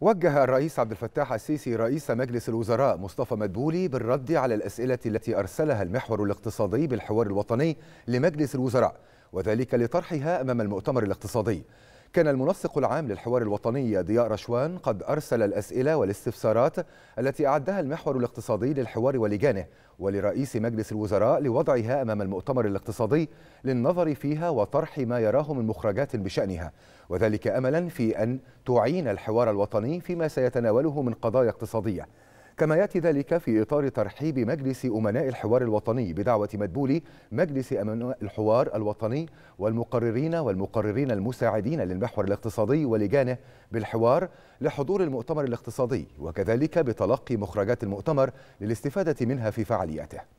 وجه الرئيس عبد الفتاح السيسي رئيس مجلس الوزراء مصطفى مدبولي بالرد على الأسئلة التي أرسلها المحور الاقتصادي بالحوار الوطني لمجلس الوزراء وذلك لطرحها أمام المؤتمر الاقتصادي كان المنسق العام للحوار الوطني ضياء رشوان قد أرسل الأسئلة والاستفسارات التي أعدها المحور الاقتصادي للحوار ولجانه ولرئيس مجلس الوزراء لوضعها أمام المؤتمر الاقتصادي للنظر فيها وطرح ما يراه من مخرجات بشأنها وذلك أملا في أن تعين الحوار الوطني فيما سيتناوله من قضايا اقتصادية كما ياتي ذلك في اطار ترحيب مجلس امناء الحوار الوطني بدعوه مدبولي مجلس امناء الحوار الوطني والمقررين والمقررين المساعدين للمحور الاقتصادي ولجانه بالحوار لحضور المؤتمر الاقتصادي وكذلك بتلقي مخرجات المؤتمر للاستفاده منها في فعالياته